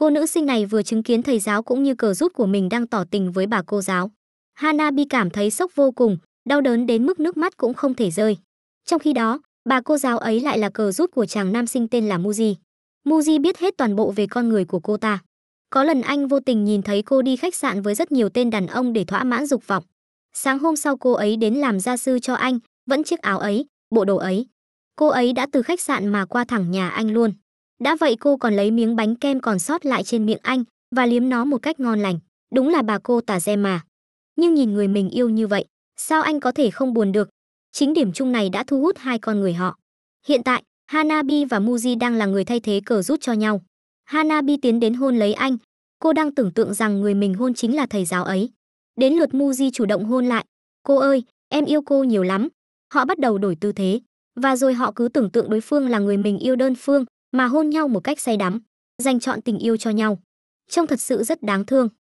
Cô nữ sinh này vừa chứng kiến thầy giáo cũng như cờ rút của mình đang tỏ tình với bà cô giáo. Hanabi cảm thấy sốc vô cùng, đau đớn đến mức nước mắt cũng không thể rơi. Trong khi đó, bà cô giáo ấy lại là cờ rút của chàng nam sinh tên là Muji. Muji biết hết toàn bộ về con người của cô ta. Có lần anh vô tình nhìn thấy cô đi khách sạn với rất nhiều tên đàn ông để thỏa mãn dục vọng. Sáng hôm sau cô ấy đến làm gia sư cho anh, vẫn chiếc áo ấy, bộ đồ ấy. Cô ấy đã từ khách sạn mà qua thẳng nhà anh luôn. Đã vậy cô còn lấy miếng bánh kem còn sót lại trên miệng anh và liếm nó một cách ngon lành. Đúng là bà cô tà dè mà. Nhưng nhìn người mình yêu như vậy, sao anh có thể không buồn được? Chính điểm chung này đã thu hút hai con người họ. Hiện tại, Hanabi và Muji đang là người thay thế cờ rút cho nhau. Hanabi tiến đến hôn lấy anh. Cô đang tưởng tượng rằng người mình hôn chính là thầy giáo ấy. Đến lượt Muji chủ động hôn lại. Cô ơi, em yêu cô nhiều lắm. Họ bắt đầu đổi tư thế. Và rồi họ cứ tưởng tượng đối phương là người mình yêu đơn phương, mà hôn nhau một cách say đắm, dành chọn tình yêu cho nhau. Trông thật sự rất đáng thương.